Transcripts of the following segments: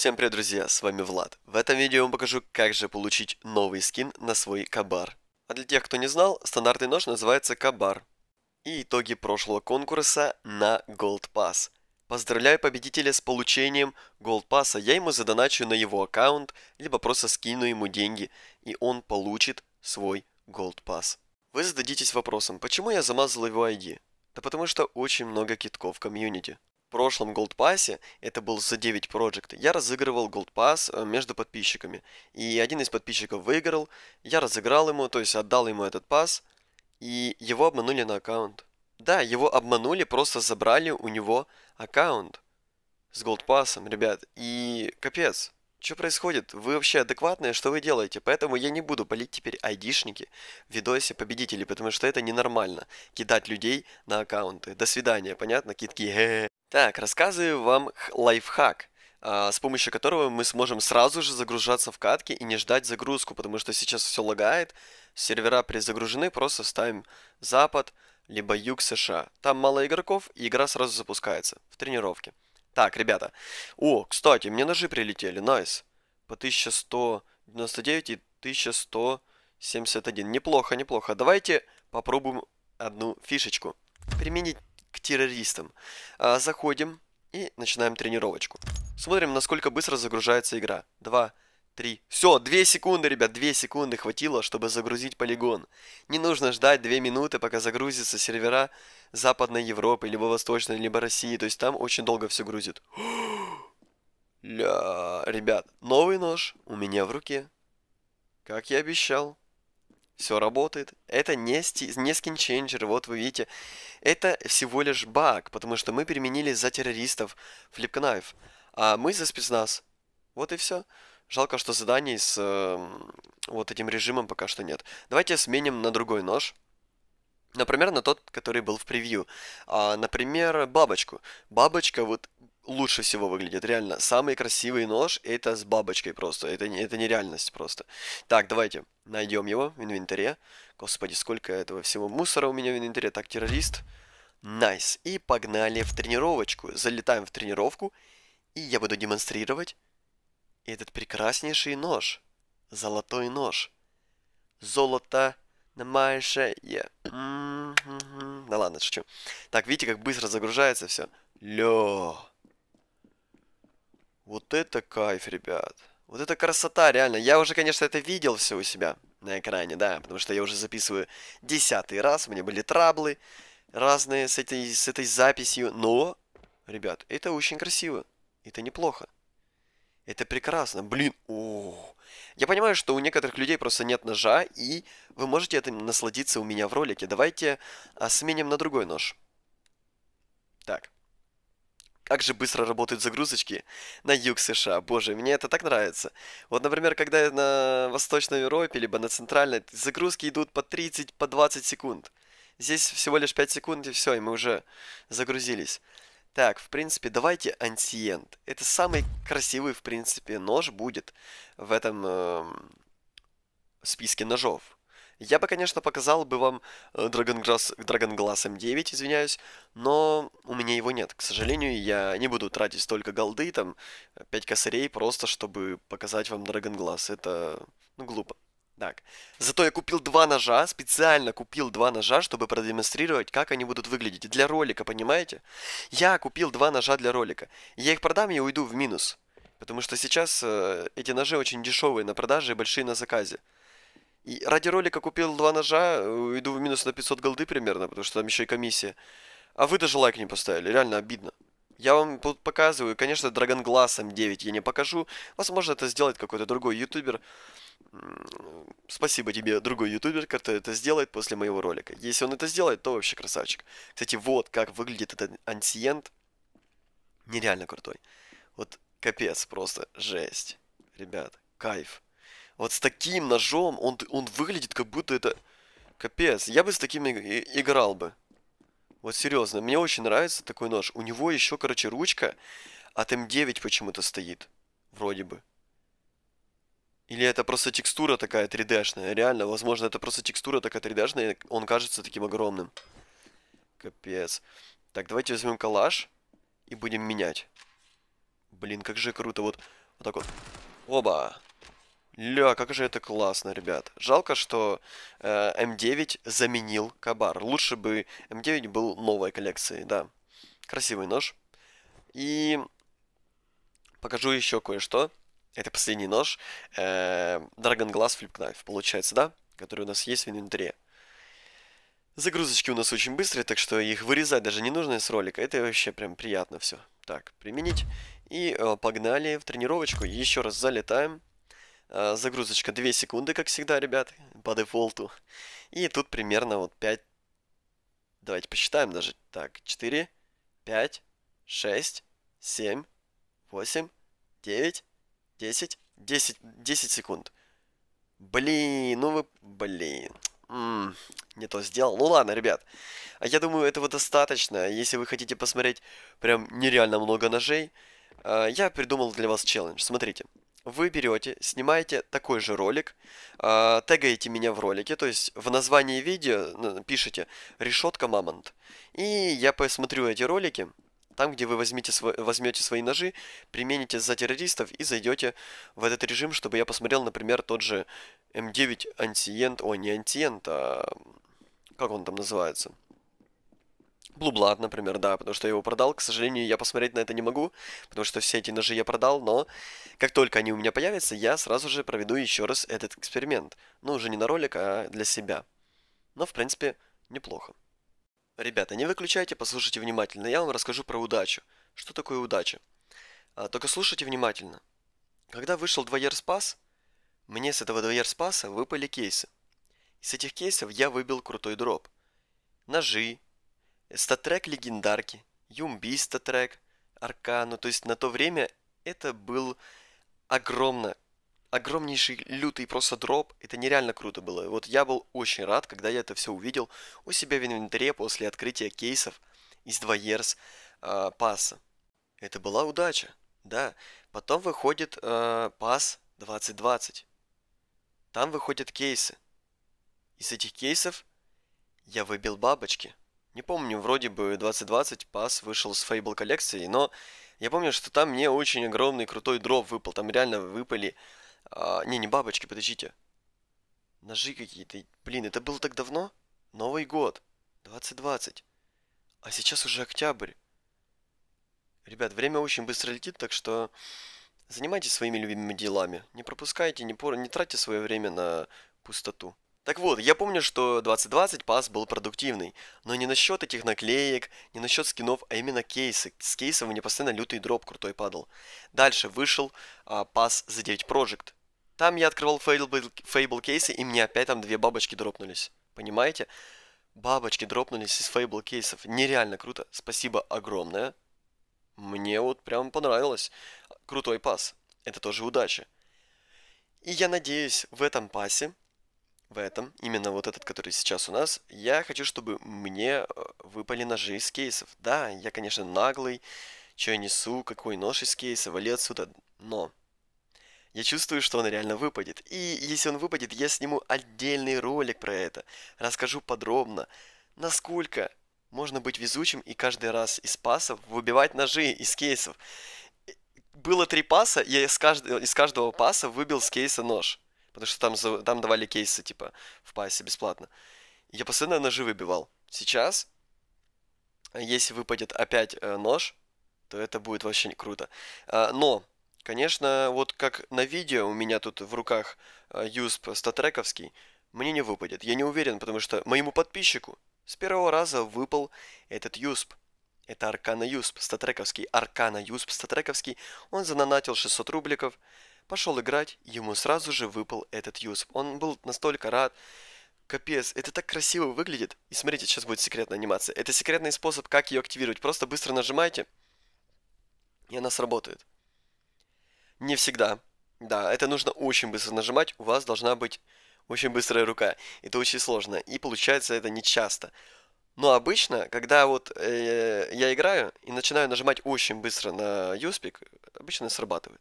Всем привет, друзья, с вами Влад. В этом видео я вам покажу, как же получить новый скин на свой кабар. А для тех, кто не знал, стандартный нож называется кабар. И итоги прошлого конкурса на Gold Pass. Поздравляю победителя с получением Gold Pass. Я ему задоначу на его аккаунт, либо просто скину ему деньги, и он получит свой Gold Pass. Вы зададитесь вопросом, почему я замазал его ID? Да потому что очень много китков в комьюнити прошлом Gold Pass, это был за 9 Project, я разыгрывал Gold Pass э, между подписчиками. И один из подписчиков выиграл, я разыграл ему, то есть отдал ему этот пас, и его обманули на аккаунт. Да, его обманули, просто забрали у него аккаунт с Gold Pass, ребят. И капец, что происходит? Вы вообще адекватные? Что вы делаете? Поэтому я не буду полить теперь айдишники в видосе победителей, потому что это ненормально. Кидать людей на аккаунты. До свидания, понятно, китки? Так, рассказываю вам лайфхак а, с помощью которого мы сможем сразу же загружаться в катки и не ждать загрузку, потому что сейчас все лагает, сервера перезагружены, просто ставим Запад, либо Юг США. Там мало игроков, и игра сразу запускается в тренировке. Так, ребята. О, кстати, мне ножи прилетели, найс. По 1199 и 1171. Неплохо, неплохо. Давайте попробуем одну фишечку. Применить к террористам. А, заходим и начинаем тренировочку. Смотрим, насколько быстро загружается игра. два три Все, две секунды, ребят, две секунды хватило, чтобы загрузить полигон. Не нужно ждать две минуты, пока загрузятся сервера Западной Европы, либо Восточной, либо России. То есть там очень долго все грузит. Ля, ребят, новый нож у меня в руке. Как я обещал все работает. Это не, сти... не skin вот вы видите. Это всего лишь баг, потому что мы переменили за террористов Flipknife, а мы за спецназ. Вот и все. Жалко, что заданий с э, вот этим режимом пока что нет. Давайте сменим на другой нож. Например, на тот, который был в превью. А, например, бабочку. Бабочка вот лучше всего выглядит, реально. Самый красивый нож это с бабочкой просто. Это, это нереальность просто. Так, давайте. Найдем его в инвентаре. Господи, сколько этого всего мусора у меня в инвентаре. Так, террорист. Найс. Nice. И погнали в тренировочку. Залетаем в тренировку. И я буду демонстрировать этот прекраснейший нож. Золотой нож. Золото на мальше. М-м-м. Да ладно, шучу. Так, видите, как быстро загружается все. Лё. Вот это кайф, ребят. Вот это красота, реально. Я уже, конечно, это видел все у себя на экране, да, потому что я уже записываю десятый раз, у меня были траблы разные с этой, с этой записью, но, ребят, это очень красиво, это неплохо, это прекрасно, блин, о, Я понимаю, что у некоторых людей просто нет ножа, и вы можете этим насладиться у меня в ролике. Давайте а, сменим на другой нож. Так. Как же быстро работают загрузочки на юг США. Боже, мне это так нравится. Вот, например, когда на Восточной Европе, либо на Центральной, загрузки идут по 30, по 20 секунд. Здесь всего лишь 5 секунд, и все, и мы уже загрузились. Так, в принципе, давайте антиент. Это самый красивый, в принципе, нож будет в этом э, списке ножов. Я бы, конечно, показал бы вам э, Dragon Glass, Dragon Glass M9, извиняюсь, но у меня его нет. К сожалению, я не буду тратить столько голды, там, 5 косарей, просто чтобы показать вам Dragon Glass. Это, ну, глупо. Так. Зато я купил два ножа, специально купил два ножа, чтобы продемонстрировать, как они будут выглядеть для ролика, понимаете? Я купил два ножа для ролика. Я их продам и уйду в минус. Потому что сейчас э, эти ножи очень дешевые на продаже и большие на заказе. И ради ролика купил два ножа, э, иду в минус на 500 голды примерно, потому что там еще и комиссия. А вы даже лайк не поставили, реально обидно. Я вам показываю, конечно, Dragon Glass M9 я не покажу. Возможно, это сделает какой-то другой ютубер. Спасибо тебе, другой ютубер, который это сделает после моего ролика. Если он это сделает, то вообще красавчик. Кстати, вот как выглядит этот ансиент. Нереально крутой. Вот капец, просто жесть. Ребят, кайф. Вот с таким ножом он, он выглядит, как будто это... Капец, я бы с таким и играл бы. Вот серьезно, мне очень нравится такой нож. У него еще, короче, ручка от М9 почему-то стоит. Вроде бы. Или это просто текстура такая 3D-шная. Реально, возможно, это просто текстура такая 3D-шная, он кажется таким огромным. Капец. Так, давайте возьмем калаш и будем менять. Блин, как же круто. Вот, вот так вот. Оба! Ля, а как же это классно, ребят. Жалко, что э, М9 заменил Кабар. Лучше бы М9 был новой коллекции, да. Красивый нож. И покажу еще кое-что. Это последний нож. Э, Dragon Glass Flip Knife, получается, да? Который у нас есть в инвентаре. Загрузочки у нас очень быстрые, так что их вырезать даже не нужно из ролика. Это вообще прям приятно все. Так, применить. И э, погнали в тренировочку. Еще раз залетаем. Э, загрузочка 2 секунды, как всегда, ребят, по дефолту. И тут примерно вот 5... Давайте посчитаем даже. Так, 4, 5, 6, 7, 8, 9, 10, 10, 10 секунд. Блин, ну вы... Блин. М не то сделал. Ну ладно, ребят. А Я думаю, этого достаточно. Если вы хотите посмотреть прям нереально много ножей, э, я придумал для вас челлендж. Смотрите вы берете, снимаете такой же ролик, а, тегаете меня в ролике, то есть в названии видео ну, пишите «Решетка Мамонт». И я посмотрю эти ролики, там, где вы возьмите, возьмете свои ножи, примените за террористов и зайдете в этот режим, чтобы я посмотрел, например, тот же М9 антиент, о, не антиент, а как он там называется – Blue Blood, например, да, потому что я его продал. К сожалению, я посмотреть на это не могу, потому что все эти ножи я продал, но как только они у меня появятся, я сразу же проведу еще раз этот эксперимент. Ну, уже не на ролик, а для себя. Но, в принципе, неплохо. Ребята, не выключайте, послушайте внимательно. Я вам расскажу про удачу. Что такое удача? А, только слушайте внимательно. Когда вышел двоер спас, мне с этого двоер спаса выпали кейсы. Из этих кейсов я выбил крутой дроп. Ножи, Статрек легендарки, Юмби статрек, Аркану. То есть на то время это был огромно огромнейший лютый просто дроп. Это нереально круто было. Вот я был очень рад, когда я это все увидел у себя в инвентаре после открытия кейсов из 2 Years э, пасса. Это была удача, да. Потом выходит э, пас 2020. Там выходят кейсы. Из этих кейсов я выбил бабочки. Не помню, вроде бы 2020 пас вышел с Fable коллекции, но я помню, что там мне очень огромный крутой дроп выпал. Там реально выпали... А, не, не бабочки, подождите. Ножи какие-то. Блин, это было так давно? Новый год. 2020. А сейчас уже октябрь. Ребят, время очень быстро летит, так что занимайтесь своими любимыми делами. Не пропускайте, не, пор... не тратьте свое время на пустоту. Так вот, я помню, что 2020 пас был продуктивный, но не насчет этих наклеек, не насчет скинов, а именно кейсы. С кейсов мне постоянно лютый дроп крутой падал. Дальше вышел а, пас за 9 Project. Там я открывал фейбл кейсы, и мне опять там две бабочки дропнулись. Понимаете? Бабочки дропнулись из фейбл кейсов. Нереально круто. Спасибо огромное. Мне вот прям понравилось. Крутой пас. Это тоже удача. И я надеюсь, в этом пасе в этом, именно вот этот, который сейчас у нас, я хочу, чтобы мне э, выпали ножи из кейсов. Да, я, конечно, наглый, что я несу, какой нож из кейса, вали отсюда, но я чувствую, что он реально выпадет. И если он выпадет, я сниму отдельный ролик про это, расскажу подробно, насколько можно быть везучим и каждый раз из пасов выбивать ножи из кейсов. Э, было три паса, я из каждого, из каждого паса выбил с кейса нож. Потому что там, там давали кейсы, типа, в пассе бесплатно. Я постоянно ножи выбивал. Сейчас, если выпадет опять э, нож, то это будет вообще круто. А, но, конечно, вот как на видео у меня тут в руках э, USP статрековский, мне не выпадет. Я не уверен, потому что моему подписчику с первого раза выпал этот юсп, Это Аркана Юсп, статрековский. Аркана Юсп, статрековский. Он занонатил 600 рубликов пошел играть, ему сразу же выпал этот юз. Он был настолько рад. Капец, это так красиво выглядит. И смотрите, сейчас будет секретная анимация. Это секретный способ, как ее активировать. Просто быстро нажимайте, и она сработает. Не всегда. Да, это нужно очень быстро нажимать. У вас должна быть очень быстрая рука. Это очень сложно. И получается это не часто. Но обычно, когда вот э, я играю и начинаю нажимать очень быстро на юспик, обычно срабатывает.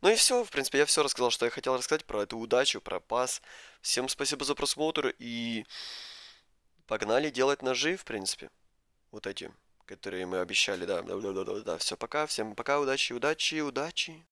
Ну и все, в принципе, я все рассказал, что я хотел рассказать про эту удачу, про пас. Всем спасибо за просмотр и погнали делать ножи, в принципе. Вот эти, которые мы обещали, да. Да-да-да, да. все, пока, всем пока, удачи, удачи, удачи.